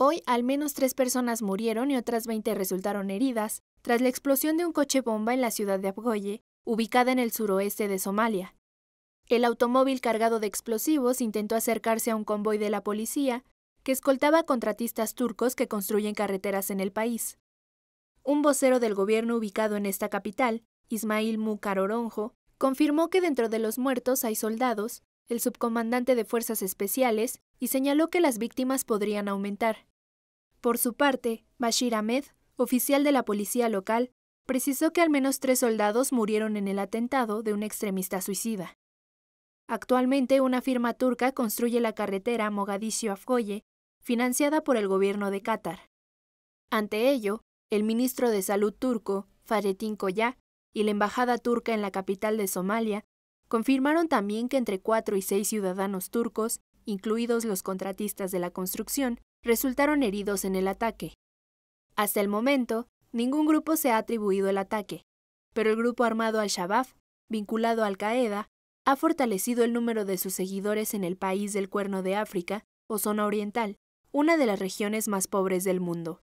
Hoy al menos tres personas murieron y otras 20 resultaron heridas tras la explosión de un coche bomba en la ciudad de Abgoye, ubicada en el suroeste de Somalia. El automóvil cargado de explosivos intentó acercarse a un convoy de la policía, que escoltaba a contratistas turcos que construyen carreteras en el país. Un vocero del gobierno ubicado en esta capital, Ismail Mukar Oronjo, confirmó que dentro de los muertos hay soldados, el subcomandante de fuerzas especiales, y señaló que las víctimas podrían aumentar. Por su parte, Bashir Ahmed, oficial de la policía local, precisó que al menos tres soldados murieron en el atentado de un extremista suicida. Actualmente, una firma turca construye la carretera Mogadiscio-Afgoye, financiada por el gobierno de Qatar. Ante ello, el ministro de Salud turco, Faretin Koya, y la embajada turca en la capital de Somalia confirmaron también que entre cuatro y seis ciudadanos turcos incluidos los contratistas de la construcción, resultaron heridos en el ataque. Hasta el momento, ningún grupo se ha atribuido el ataque, pero el grupo armado Al-Shabaab, vinculado a Al-Qaeda, ha fortalecido el número de sus seguidores en el país del Cuerno de África, o zona oriental, una de las regiones más pobres del mundo.